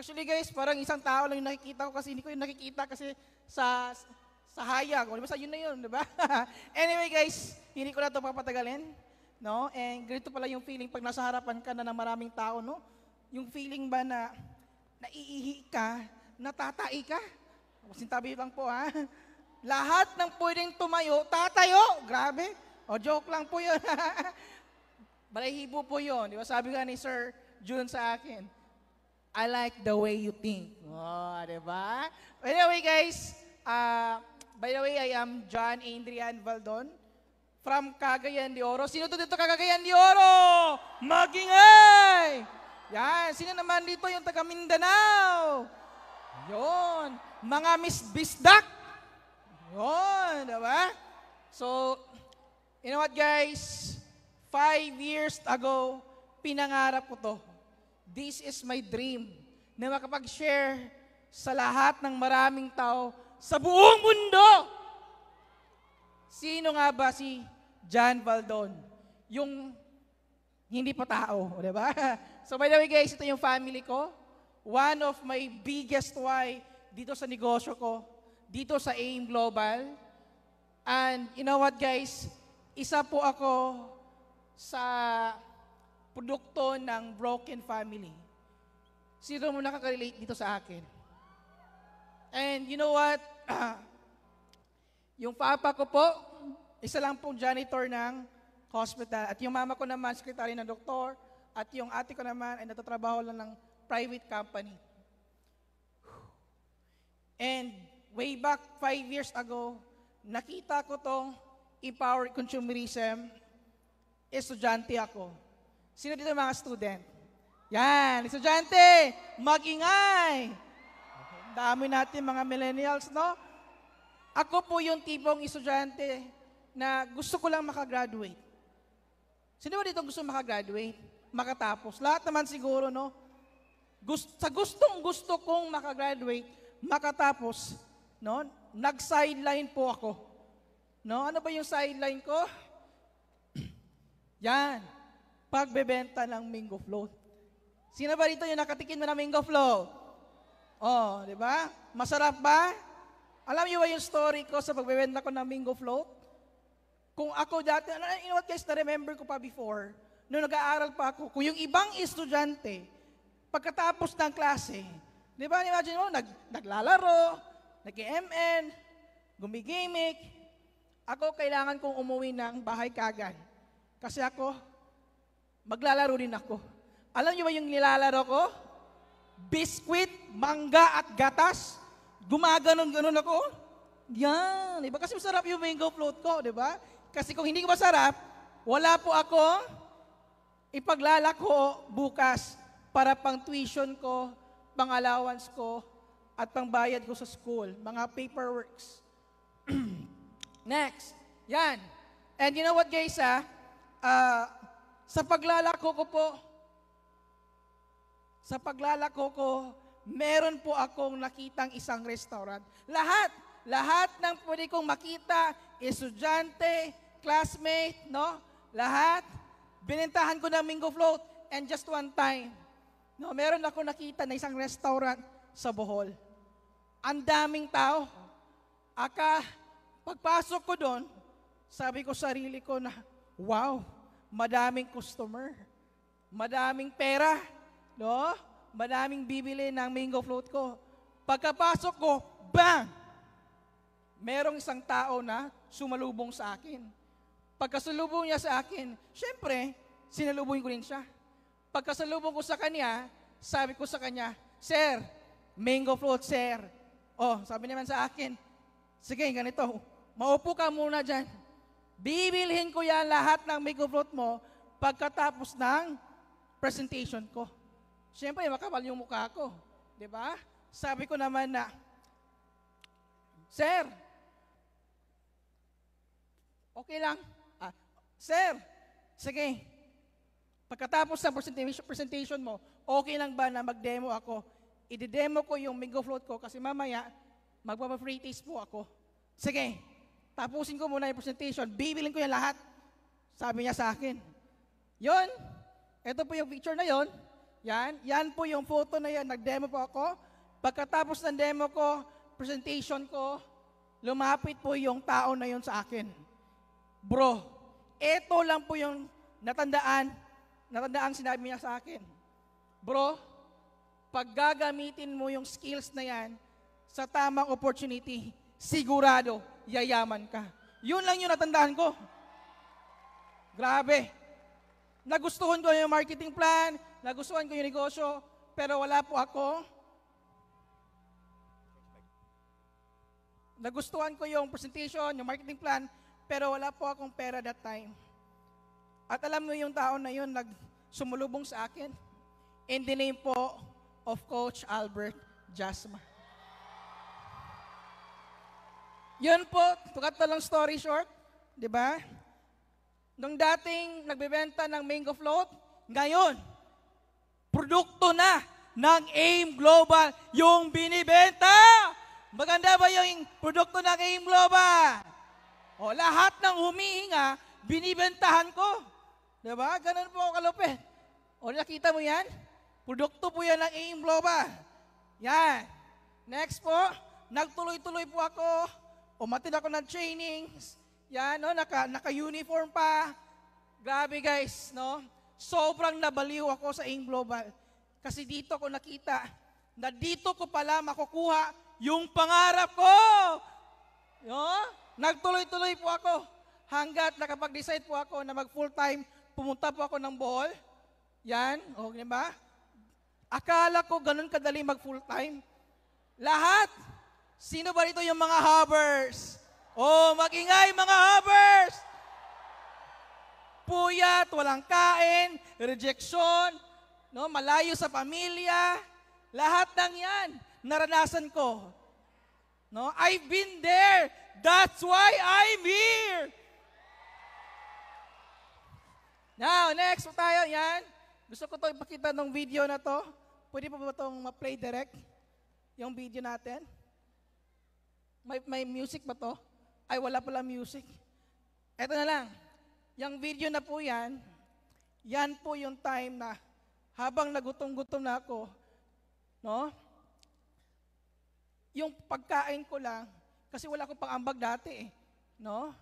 Actually guys, parang isang tao lang yung nakikita ko kasi hindi ko yung nakikita kasi sa sa haya O, di ba? Sa yun na yun, di ba? anyway guys, hindi ko na ito papatagalin. No? And ganito pala yung feeling pag nasa harapan ka na ng maraming tao, no? Yung feeling ba na naiihi ka, natatai ka? Sintabi lang po, ha? Lahat ng pwedeng tumayo, tatayo. Grabe. O, joke lang po yun. hibo po yun. Di ba? Sabi nga ni Sir June sa akin. I like the way you think. Oh, di ba? By the way, guys, uh, by the way, I am John Adrian Valdon from Cagayan de Oro. Sino to dito Cagayan de Oro? Magingay! Yan, sino naman dito yung taga Mindanao? Yon, mga Miss Bisdak. Yon, di ba? So, you know what guys? Five years ago, pinangarap ko to. This is my dream na makapag-share sa lahat ng maraming tao sa buong mundo. Sino nga ba si John Valdon? Yung hindi pa tao, di ba? So by the way guys, ito yung family ko. One of my biggest why dito sa negosyo ko, dito sa AIM Global. And you know what guys? Isa po ako sa produkto ng broken family. Sino mo nakaka-relate dito sa akin? And you know what? yung papa ko po, isa lang pong janitor ng hospital. At yung mama ko naman, sekretary ng doktor. At yung ate ko naman ay natatrabaho lang ng private company. And way back five years ago, nakita ko tong empowered consumerism, estudyante ako. Sino dito mga student? Yan, estudyante, magingay. Dami natin mga millennials, no? Ako po yung tipong estudyante na gusto ko lang makagraduate. Sino ba dito gusto makagraduate? Makatapos. Lahat naman siguro, no? Gust sa gustong gusto kong makagraduate, makatapos, no? Nag-sideline po ako. No? Ano ba yung sideline ko? Yan pagbebenta ng Mingo Float. Sino ba rito yung nakatikim na ng Mingo Float? Oh, di ba? Masarap ba? Alam niyo ba yung story ko sa pagbebenta ko ng Mingo Float? Kung ako dati, ano, you know what guys, na-remember ko pa before, noong nag-aaral pa ako, kung yung ibang estudyante, pagkatapos ng klase, di ba, imagine mo, nag, naglalaro, nag-MN, gumigimik, ako kailangan kong umuwi ng bahay kagad. Kasi ako, Maglalaro din ako. Alam niyo ba yung nilalaro ko? Biskuit, mangga at gatas. Gumaganon-ganon ako. Yan. Diba? Kasi masarap yung mango float ko, di ba? Kasi kung hindi ko masarap, wala po ako ipaglalako bukas para pang tuition ko, pang allowance ko, at pang bayad ko sa school. Mga paperworks. Next. Yan. And you know what guys ah? Uh, sa paglalako ko po, sa paglalako ko, meron po akong nakitang isang restaurant. Lahat, lahat ng pwede kong makita, estudyante, classmate, no? Lahat, binintahan ko ng Mingo Float and just one time, no, meron ako nakita na isang restaurant sa Bohol. Ang daming tao. Aka, pagpasok ko doon, sabi ko sarili ko na, wow, madaming customer, madaming pera, no? Madaming bibili ng mango float ko. Pagkapasok ko, bang! Merong isang tao na sumalubong sa akin. Pagkasalubong niya sa akin, syempre, sinalubong ko rin siya. Pagkasalubong ko sa kanya, sabi ko sa kanya, Sir, mango float, sir. Oh, sabi naman sa akin, sige, ganito, maupo ka muna dyan. Bibilhin ko yan lahat ng makeup float mo pagkatapos ng presentation ko. Siyempre, makapal yung mukha ko. Di ba? Sabi ko naman na, Sir, okay lang. Ah, sir, sige, pagkatapos ng presentation, mo, okay lang ba na mag-demo ako? Ide-demo ko yung Mingo Float ko kasi mamaya, magpapa-free taste po ako. Sige, Tapusin ko muna yung presentation. Bibilin ko yung lahat. Sabi niya sa akin. Yon, ito po yung picture na yon. Yan, yan po yung photo na yan. Nag-demo po ako. Pagkatapos ng demo ko, presentation ko, lumapit po yung tao na yon sa akin. Bro, ito lang po yung natandaan, natandaan sinabi niya sa akin. Bro, pag gagamitin mo yung skills na yan sa tamang opportunity, sigurado yayaman ka. Yun lang yung natandaan ko. Grabe. Nagustuhan ko yung marketing plan, nagustuhan ko yung negosyo, pero wala po ako. Nagustuhan ko yung presentation, yung marketing plan, pero wala po akong pera that time. At alam mo yung taon na yun, nagsumulubong sa akin, in the name po of Coach Albert Jasma. Yun po, to cut long story short, di ba? Nung dating nagbebenta ng mango float, ngayon, produkto na ng AIM Global yung binibenta. Maganda ba yung produkto ng AIM Global? O, lahat ng humihinga, binibentahan ko. Di ba? Ganun po ako kalupit. O, nakita mo yan? Produkto po yan ng AIM Global. Yan. Next po, nagtuloy-tuloy po ako umatid ako ng trainings, yan, no, naka, naka-uniform pa. Grabe guys, no? Sobrang nabaliw ako sa AIM Global. Kasi dito ko nakita na dito ko pala makukuha yung pangarap ko. No? Nagtuloy-tuloy po ako hanggat nakapag-decide po ako na mag full-time, pumunta po ako ng Bohol. Yan, o oh, okay ba? Akala ko ganun kadali mag full-time. Lahat, Sino ba rito yung mga harbors? Oh, magingay mga harbors! Puyat, walang kain, rejection, no, malayo sa pamilya, lahat ng yan, naranasan ko. No, I've been there. That's why I'm here. Now, next po tayo, yan. Gusto ko to ipakita ng video na to. Pwede pa ba itong ma-play direct? Yung video natin? May, may music ba to? Ay, wala pala music. Eto na lang. Yung video na po yan, yan po yung time na habang nagutom-gutom na ako, no? Yung pagkain ko lang, kasi wala akong pang-ambag dati eh, no?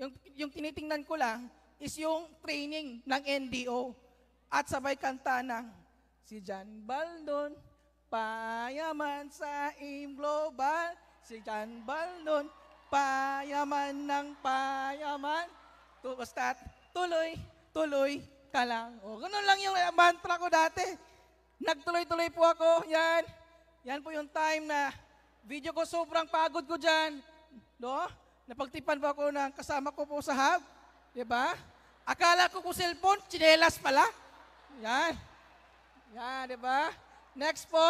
Yung, yung tinitingnan ko lang is yung training ng NDO at sabay kanta ng si Jan Baldon, payaman sa Aim Global, Si John Ball payaman ng payaman. Basta tuloy, tuloy ka lang. O, ganun lang yung mantra ko dati. Nagtuloy-tuloy po ako. Yan. Yan po yung time na video ko sobrang pagod ko dyan. No? Napagtipan po ako ng kasama ko po sa hub. Di ba? Akala ko po cellphone, chinelas pala. Yan. Yan, di ba? Next po,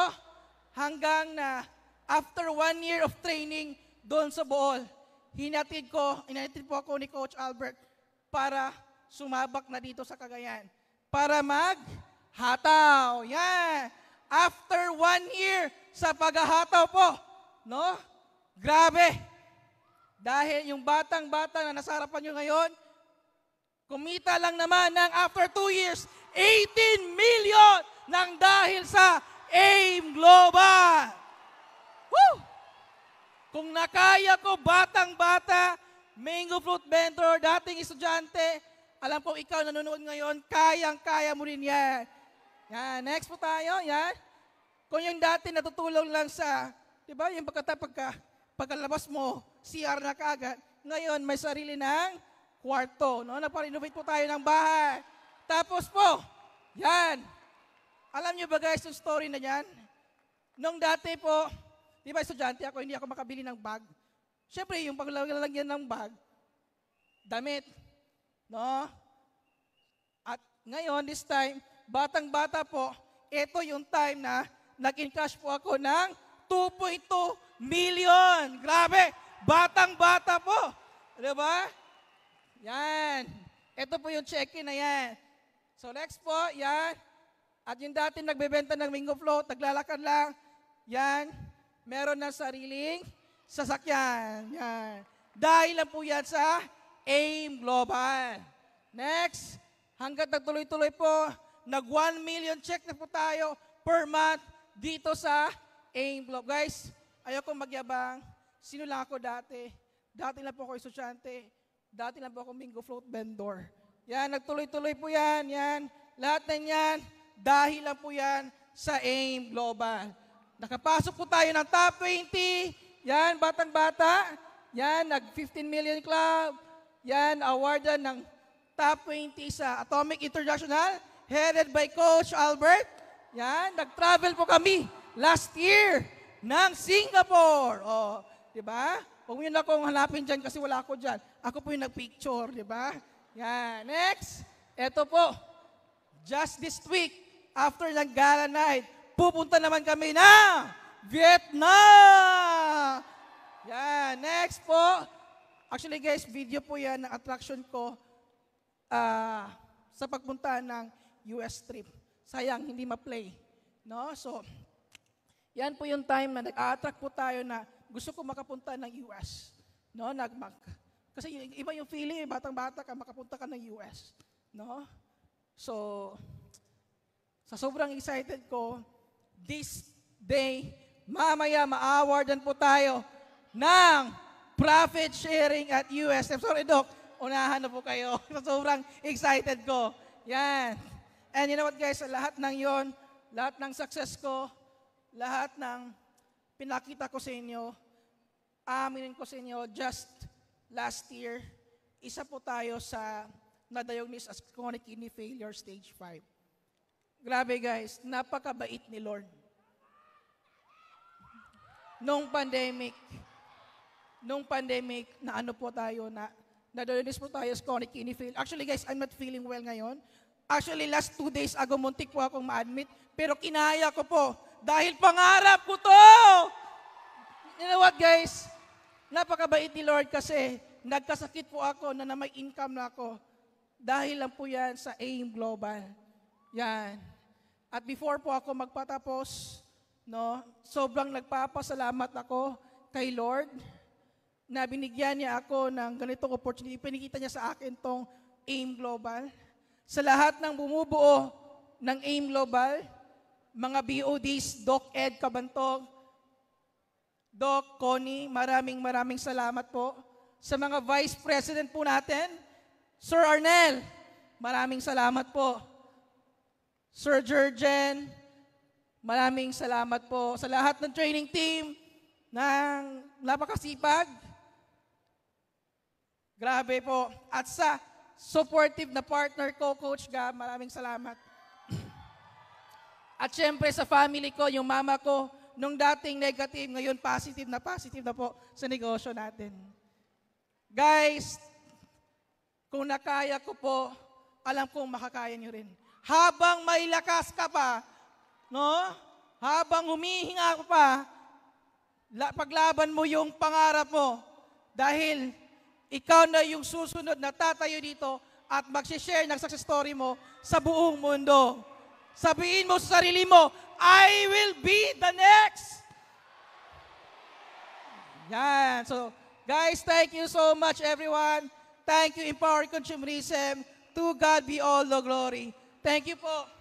hanggang na After one year of training doon sa Bool, hinatid ko, hinatid po ako ni Coach Albert para sumabak na dito sa Cagayan. Para maghataw. Yan. After one year sa paghahataw po. No? Grabe. Dahil yung batang-bata na nasa harapan nyo ngayon, kumita lang naman ng after two years, 18 million ng dahil sa AIM Global. Woo! Kung nakaya ko batang-bata, mango fruit vendor, dating estudyante, alam ko ikaw nanonood ngayon, kayang-kaya mo rin yan. Yan, next po tayo, yan. Kung yung dati natutulong lang sa, di ba, yung pagkata, pagka, pagkalabas mo, CR na kaagad, ngayon may sarili ng kwarto. No? Nagpa-renovate po tayo ng bahay. Tapos po, yan. Alam niyo ba guys yung story na yan? Nung dati po, di ba estudyante ako, hindi ako makabili ng bag. Siyempre, yung paglalagyan ng bag, damit, no? At ngayon, this time, batang-bata po, ito yung time na nag incash po ako ng 2.2 million. Grabe! Batang-bata po! Di ba? Yan. Ito po yung check-in na yan. So next po, yan. At yung dati nagbebenta ng Mingo Float, naglalakad lang. Yan meron ng sariling sasakyan. Yan. Dahil lang po yan sa AIM Global. Next, hanggat nagtuloy-tuloy po, nag 1 million check na po tayo per month dito sa AIM Global. Guys, ayoko magyabang. Sino lang ako dati? Dati lang po ako estudyante. Dati lang po ako bingo float vendor. Yan, nagtuloy-tuloy po yan. Yan, lahat na yan. Dahil lang po yan sa AIM Global. Nakapasok po tayo ng top 20. Yan, batang-bata. Yan, nag-15 million club. Yan, awardan ng top 20 sa Atomic International headed by Coach Albert. Yan, nag-travel po kami last year ng Singapore. Oh, di ba? Huwag niyo na akong hanapin dyan kasi wala ako dyan. Ako po yung nagpicture, di ba? Yan, next. Ito po, just this week, after ng gala night, pupunta naman kami na Vietnam! Yan, next po. Actually guys, video po yan ng attraction ko uh, sa pagpunta ng US trip. Sayang, hindi ma-play. No? So, yan po yung time na nag-attract po tayo na gusto ko makapunta ng US. No? Nagmag. Kasi yung, iba yung feeling, eh, batang-bata ka, makapunta ka ng US. No? So, sa sobrang excited ko, this day, mamaya ma-awardan po tayo ng profit sharing at USF. Sorry, Doc. Unahan na po kayo. Sobrang excited ko. Yan. And you know what, guys? Lahat ng yon, lahat ng success ko, lahat ng pinakita ko sa inyo, aminin ko sa inyo, just last year, isa po tayo sa nadayognis as chronic kidney failure stage 5. Grabe guys, napakabait ni Lord. Nung pandemic, nung pandemic, na ano po tayo, na nadalinis po tayo sa chronic kidney failure. Actually guys, I'm not feeling well ngayon. Actually, last two days ago, muntik po akong ma-admit, pero kinaya ko po dahil pangarap ko to. You know what guys? Napakabait ni Lord kasi nagkasakit po ako na na may income na ako. Dahil lang po yan sa AIM Global. Yan. At before po ako magpatapos, no, sobrang nagpapasalamat ako kay Lord na binigyan niya ako ng ganitong opportunity. Pinikita niya sa akin tong AIM Global. Sa lahat ng bumubuo ng AIM Global, mga BODs, Doc Ed Kabantog, Doc Connie, maraming maraming salamat po. Sa mga Vice President po natin, Sir Arnel, maraming salamat po. Sir Jurgen, maraming salamat po sa lahat ng training team ng napakasipag. Grabe po. At sa supportive na partner ko, Coach Gab, maraming salamat. At syempre sa family ko, yung mama ko, nung dating negative, ngayon positive na positive na po sa negosyo natin. Guys, kung nakaya ko po, alam kong makakaya nyo rin habang may lakas ka pa, no? Habang humihinga ka pa, paglaban mo yung pangarap mo dahil ikaw na yung susunod na tatayo dito at magsishare ng success story mo sa buong mundo. Sabihin mo sa sarili mo, I will be the next. Yan. So, guys, thank you so much everyone. Thank you, Empower Consumerism. To God be all the glory. Thank you for.